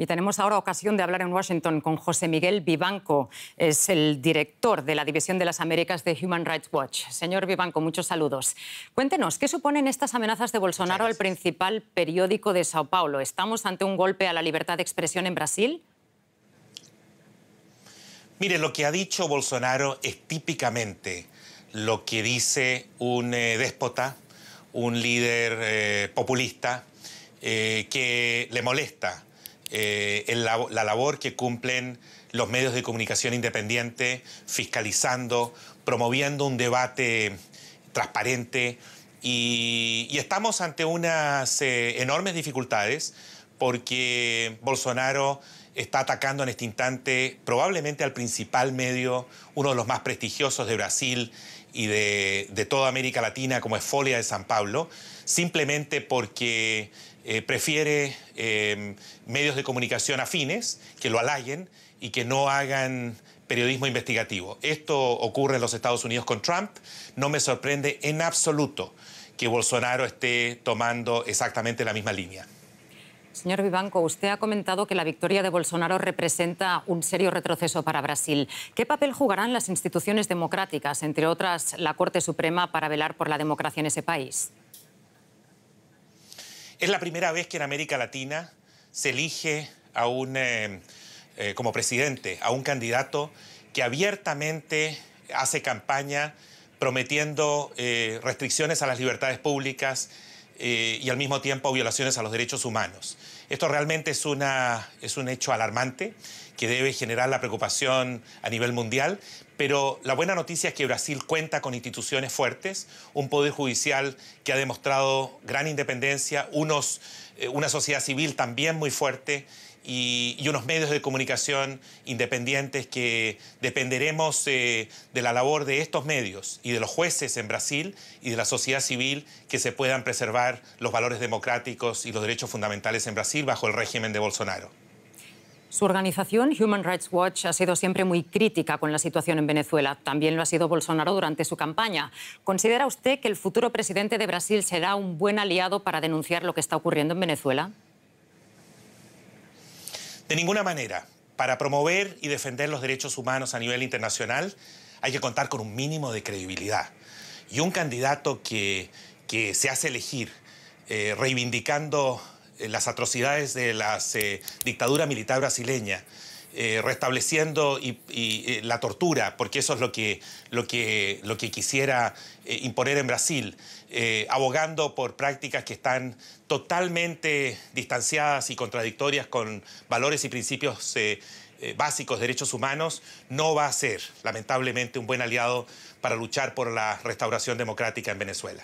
Y tenemos ahora ocasión de hablar en Washington con José Miguel Vivanco, es el director de la División de las Américas de Human Rights Watch. Señor Vivanco, muchos saludos. Cuéntenos, ¿qué suponen estas amenazas de Bolsonaro al principal periódico de Sao Paulo? ¿Estamos ante un golpe a la libertad de expresión en Brasil? Mire, lo que ha dicho Bolsonaro es típicamente lo que dice un eh, déspota, un líder eh, populista, eh, que le molesta eh, la labor que cumplen los medios de comunicación independientes, fiscalizando, promoviendo un debate transparente. Y, estamos ante unas eh, enormes dificultades porque Bolsonaro está atacando en este instante probablemente al principal medio, uno de los más prestigiosos de Brasil y de, toda América Latina, como es Folia de San Pablo, simplemente porque eh, prefiere eh, medios de comunicación afines que lo alayen y que no hagan periodismo investigativo. Esto ocurre en los Estados Unidos con Trump. No me sorprende en absoluto que Bolsonaro esté tomando exactamente la misma línea. Señor Vivanco, usted ha comentado que la victoria de Bolsonaro representa un serio retroceso para Brasil. ¿Qué papel jugarán las instituciones democráticas, entre otras la Corte Suprema, para velar por la democracia en ese país? Es la primera vez que en América Latina se elige a un, eh, eh, como presidente a un candidato que abiertamente hace campaña prometiendo eh, restricciones a las libertades públicas, eh, y al mismo tiempo violaciones a los derechos humanos. Esto realmente es, un hecho alarmante que debe generar la preocupación a nivel mundial, pero la buena noticia es que Brasil cuenta con instituciones fuertes, un poder judicial que ha demostrado gran independencia, unos, eh, una sociedad civil también muy fuerte y, unos medios de comunicación independientes que dependeremos eh, de la labor de estos medios y de los jueces en Brasil y de la sociedad civil que se puedan preservar los valores democráticos y los derechos fundamentales en Brasil bajo el régimen de Bolsonaro. Su organización, Human Rights Watch, ha sido siempre muy crítica con la situación en Venezuela. También lo ha sido Bolsonaro durante su campaña. ¿Considera usted que el futuro presidente de Brasil será un buen aliado para denunciar lo que está ocurriendo en Venezuela? De ninguna manera, para promover y defender los derechos humanos a nivel internacional hay que contar con un mínimo de credibilidad. Y un candidato que, que se hace elegir eh, reivindicando eh, las atrocidades de la eh, dictadura militar brasileña eh, restableciendo y, eh, la tortura, porque eso es lo que, lo que, lo que quisiera eh, imponer en Brasil, abogando por prácticas que están totalmente distanciadas y contradictorias con valores y principios básicos de derechos humanos, no va a ser, lamentablemente, un buen aliado para luchar por la restauración democrática en Venezuela.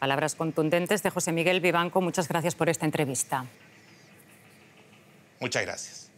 Palabras contundentes de José Miguel Vivanco. Muchas gracias por esta entrevista. Muchas gracias.